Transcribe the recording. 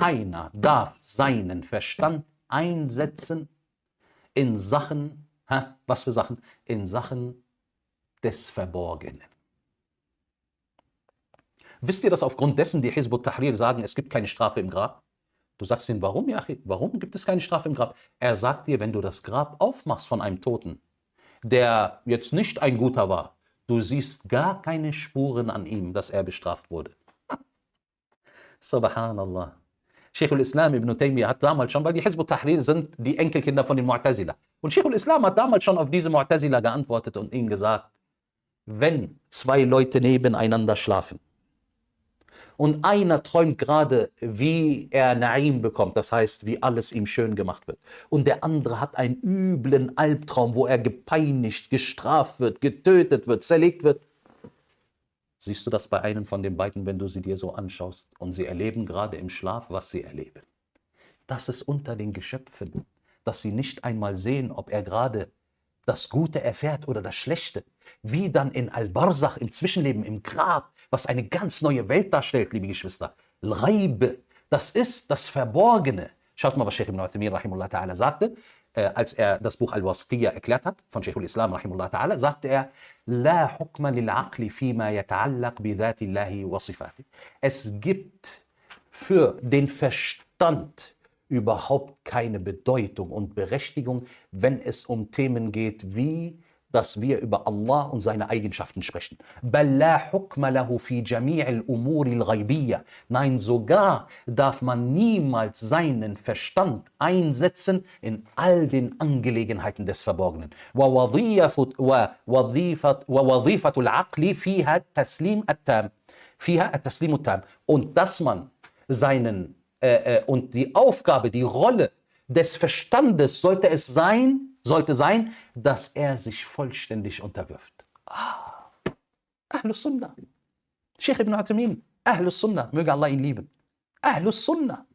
keiner darf seinen Verstand einsetzen in Sachen, hä, was für Sachen? In Sachen des Verborgenen. Wisst ihr, dass aufgrund dessen die Hizb ut-Tahrir sagen, es gibt keine Strafe im Grab? Du sagst ihm, warum, ja, warum gibt es keine Strafe im Grab? Er sagt dir, wenn du das Grab aufmachst von einem Toten, der jetzt nicht ein Guter war, du siehst gar keine Spuren an ihm, dass er bestraft wurde. Subhanallah. شيخ الاسلام ابن تيميه hat damals schon, weil die Hizb Tahrir sind die Enkelkinder von den Mu'tazila. Und Sheikh al-Islam hat damals schon auf diese Mu'tazila geantwortet und ihnen gesagt, wenn zwei Leute nebeneinander schlafen und einer träumt gerade, wie er Naim bekommt, das heißt, wie alles ihm schön gemacht wird, und der andere hat einen üblen Albtraum, wo er gepeinigt, gestraft wird, getötet wird, zerlegt wird, Siehst du das bei einem von den beiden, wenn du sie dir so anschaust? Und sie erleben gerade im Schlaf, was sie erleben. Das ist unter den Geschöpfen, dass sie nicht einmal sehen, ob er gerade das Gute erfährt oder das Schlechte. Wie dann in Al-Barzach, im Zwischenleben, im Grab, was eine ganz neue Welt darstellt, liebe Geschwister. Reibe, das ist das Verborgene. Schaut mal, was Sheikh Ibn Uthaymeen rahimullah ta'ala sagte, äh, als er das Buch Al-Wastiyya erklärt hat, von Sheikh al-Islam rahimullah ta'ala, sagte er, La hukma lil fima yata'allaq bi wa sifati. Es gibt für den Verstand überhaupt keine Bedeutung und Berechtigung, wenn es um Themen geht wie dass wir über Allah und seine Eigenschaften sprechen. Nein, sogar darf man niemals seinen Verstand einsetzen in all den Angelegenheiten des Verborgenen. Und dass man seinen äh, äh, und die Aufgabe, die Rolle des Verstandes sollte es sein, sollte sein, dass er sich vollständig unterwirft. Ah, Ahlus Sunnah. Sheikh ibn Athamin, Ahlus Sunnah, möge Allah ihn lieben. Ahlus Sunnah.